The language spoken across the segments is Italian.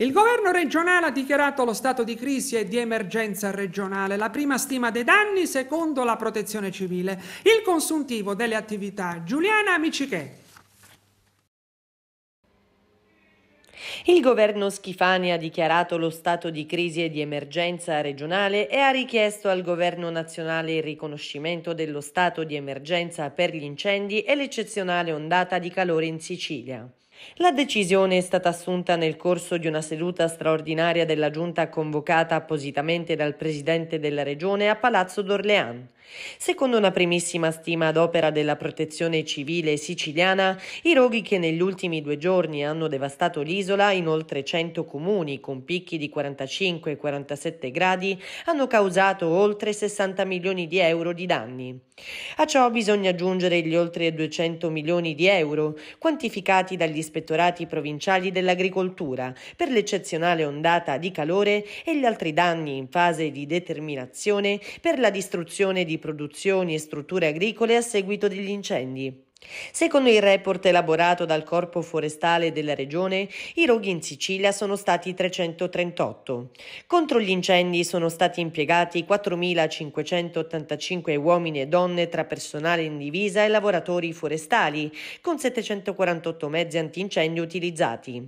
Il governo regionale ha dichiarato lo stato di crisi e di emergenza regionale, la prima stima dei danni secondo la protezione civile. Il consuntivo delle attività Giuliana Micichè. Il governo Schifani ha dichiarato lo stato di crisi e di emergenza regionale e ha richiesto al governo nazionale il riconoscimento dello stato di emergenza per gli incendi e l'eccezionale ondata di calore in Sicilia. La decisione è stata assunta nel corso di una seduta straordinaria della Giunta convocata appositamente dal Presidente della Regione a Palazzo d'Orléans. Secondo una primissima stima ad opera della Protezione Civile siciliana, i roghi che negli ultimi due giorni hanno devastato l'isola in oltre 100 comuni con picchi di 45 47 gradi hanno causato oltre 60 milioni di euro di danni. A ciò bisogna aggiungere gli oltre 200 milioni di euro quantificati dagli ispettorati provinciali dell'agricoltura per l'eccezionale ondata di calore e gli altri danni in fase di determinazione per la distruzione di produzioni e strutture agricole a seguito degli incendi. Secondo il report elaborato dal Corpo Forestale della Regione, i roghi in Sicilia sono stati 338. Contro gli incendi sono stati impiegati 4.585 uomini e donne tra personale in divisa e lavoratori forestali, con 748 mezzi antincendio utilizzati.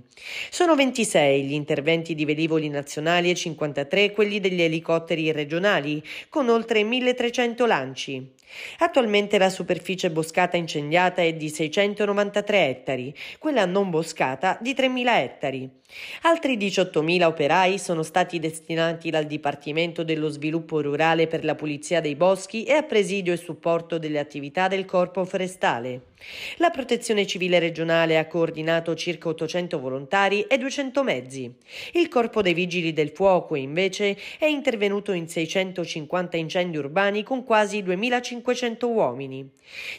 Sono 26 gli interventi di velivoli nazionali e 53 quelli degli elicotteri regionali, con oltre 1.300 lanci. Attualmente la superficie boscata incendiata è di 693 ettari, quella non boscata di 3.000 ettari. Altri 18.000 operai sono stati destinati dal Dipartimento dello Sviluppo Rurale per la pulizia dei boschi e a presidio e supporto delle attività del Corpo Forestale. La Protezione Civile regionale ha coordinato circa 800 volontari e 200 mezzi. Il Corpo dei Vigili del Fuoco, invece, è intervenuto in 650 incendi urbani con quasi 2500 uomini.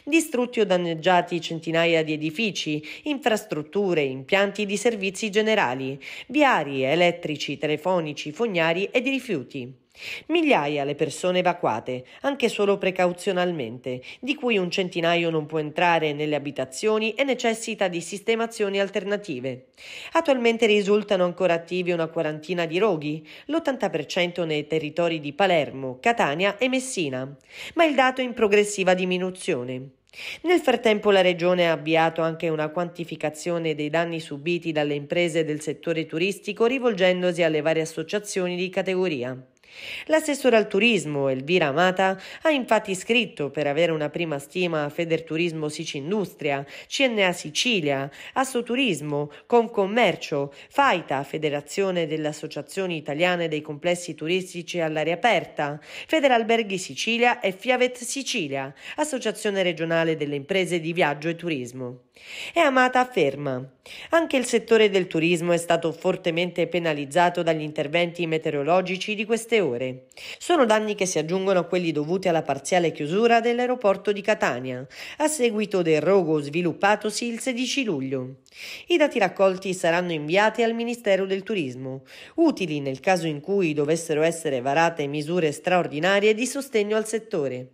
Distrutti o danneggiati centinaia di edifici, infrastrutture, impianti di servizi generali, viari, elettrici, telefonici, fognari e di rifiuti. Migliaia le persone evacuate, anche solo precauzionalmente, di cui un centinaio non può entrare nelle abitazioni e necessita di sistemazioni alternative. Attualmente risultano ancora attivi una quarantina di roghi, l'80% nei territori di Palermo, Catania e Messina, ma il dato è in progressiva diminuzione. Nel frattempo la Regione ha avviato anche una quantificazione dei danni subiti dalle imprese del settore turistico rivolgendosi alle varie associazioni di categoria. L'assessore al turismo Elvira Amata ha infatti scritto per avere una prima stima a Federturismo Sicindustria, CNA Sicilia, Assoturismo, Concommercio, FAITA, Federazione delle Associazioni Italiane dei Complessi Turistici all'Aria Aperta, Federalberghi Sicilia e Fiavet Sicilia, Associazione Regionale delle Imprese di Viaggio e Turismo. E amata afferma. Anche il settore del turismo è stato fortemente penalizzato dagli interventi meteorologici di queste ore. Sono danni che si aggiungono a quelli dovuti alla parziale chiusura dell'aeroporto di Catania, a seguito del rogo sviluppatosi il 16 luglio. I dati raccolti saranno inviati al Ministero del Turismo, utili nel caso in cui dovessero essere varate misure straordinarie di sostegno al settore.